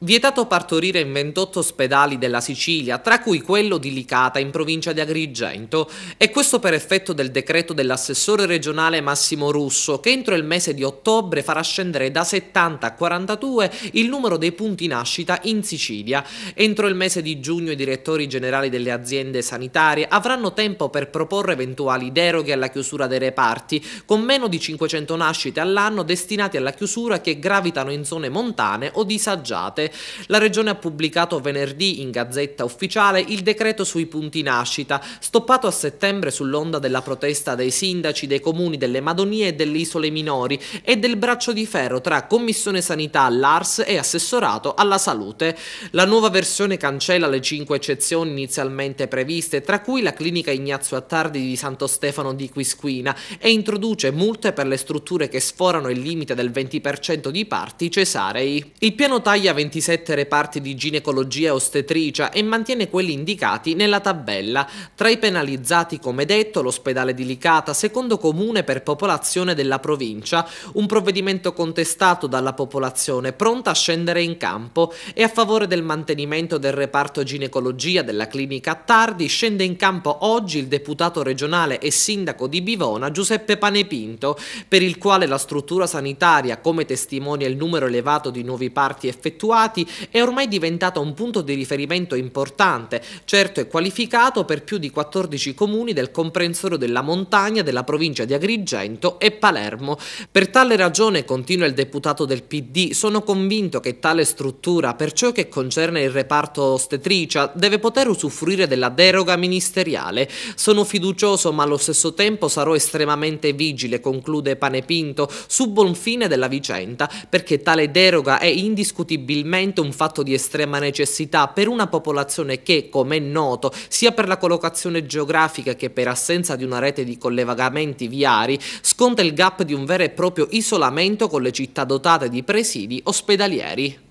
Vietato partorire in 28 ospedali della Sicilia, tra cui quello di Licata in provincia di Agrigento, e questo per effetto del decreto dell'assessore regionale Massimo Russo, che entro il mese di ottobre farà scendere da 70 a 42 il numero dei punti nascita in Sicilia. Entro il mese di giugno i direttori generali delle aziende sanitarie avranno tempo per proporre eventuali deroghe alla chiusura dei reparti, con meno di 500 nascite all'anno destinate alla chiusura che gravitano in zone montane o disagiate la regione ha pubblicato venerdì in Gazzetta Ufficiale il decreto sui punti nascita, stoppato a settembre sull'onda della protesta dei sindaci dei comuni delle Madonie e delle Isole Minori e del braccio di ferro tra Commissione Sanità, l'ARS e Assessorato alla Salute. La nuova versione cancella le cinque eccezioni inizialmente previste, tra cui la clinica Ignazio Attardi di Santo Stefano di Quisquina e introduce multe per le strutture che sforano il limite del 20% di parti cesarei. Il piano taglia 20 27 reparti di ginecologia e ostetricia e mantiene quelli indicati nella tabella. Tra i penalizzati, come detto, l'ospedale di Licata, secondo comune per popolazione della provincia, un provvedimento contestato dalla popolazione pronta a scendere in campo e a favore del mantenimento del reparto ginecologia della clinica Tardi scende in campo oggi il deputato regionale e sindaco di Bivona Giuseppe Panepinto, per il quale la struttura sanitaria, come testimonia il numero elevato di nuovi parti effettuati, stati, è ormai diventata un punto di riferimento importante, certo e qualificato per più di 14 comuni del comprensorio della montagna della provincia di Agrigento e Palermo. Per tale ragione, continua il deputato del PD, sono convinto che tale struttura, per ciò che concerne il reparto ostetricia, deve poter usufruire della deroga ministeriale. Sono fiducioso ma allo stesso tempo sarò estremamente vigile, conclude Panepinto, su buon fine della vicenda, perché tale deroga è indiscutibilmente sicuramente un fatto di estrema necessità per una popolazione che, come è noto, sia per la collocazione geografica che per assenza di una rete di collegamenti viari, sconta il gap di un vero e proprio isolamento con le città dotate di presidi ospedalieri.